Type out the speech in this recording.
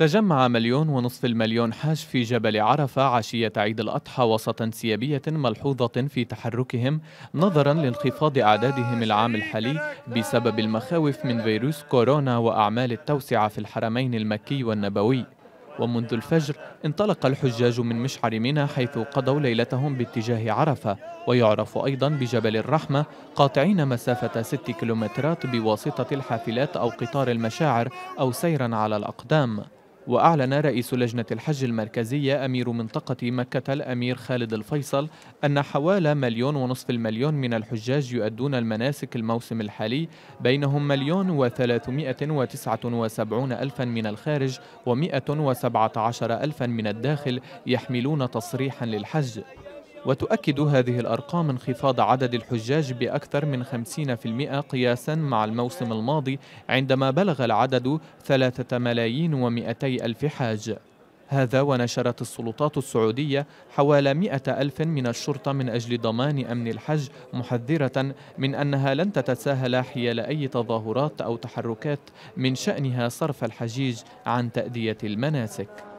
تجمع مليون ونصف المليون حاج في جبل عرفة عشية عيد الأضحى وسط انسيابية ملحوظة في تحركهم نظرا لانخفاض أعدادهم العام الحالي بسبب المخاوف من فيروس كورونا وأعمال التوسعة في الحرمين المكي والنبوي ومنذ الفجر انطلق الحجاج من مشعر منى حيث قضوا ليلتهم باتجاه عرفة ويعرف أيضا بجبل الرحمة قاطعين مسافة 6 كيلومترات بواسطة الحافلات أو قطار المشاعر أو سيرا على الأقدام وأعلن رئيس لجنة الحج المركزية أمير منطقة مكة الأمير خالد الفيصل أن حوالي مليون ونصف المليون من الحجاج يؤدون المناسك الموسم الحالي بينهم مليون وثلاثمائة وتسعة وسبعون ألفا من الخارج ومائة وسبعة عشر ألفا من الداخل يحملون تصريحا للحج وتؤكد هذه الأرقام انخفاض عدد الحجاج بأكثر من 50% قياسا مع الموسم الماضي عندما بلغ العدد 3 ملايين و ألف حاج هذا ونشرت السلطات السعودية حوالي 100 ألف من الشرطة من أجل ضمان أمن الحج محذرة من أنها لن تتساهل حيال أي تظاهرات أو تحركات من شأنها صرف الحجيج عن تأدية المناسك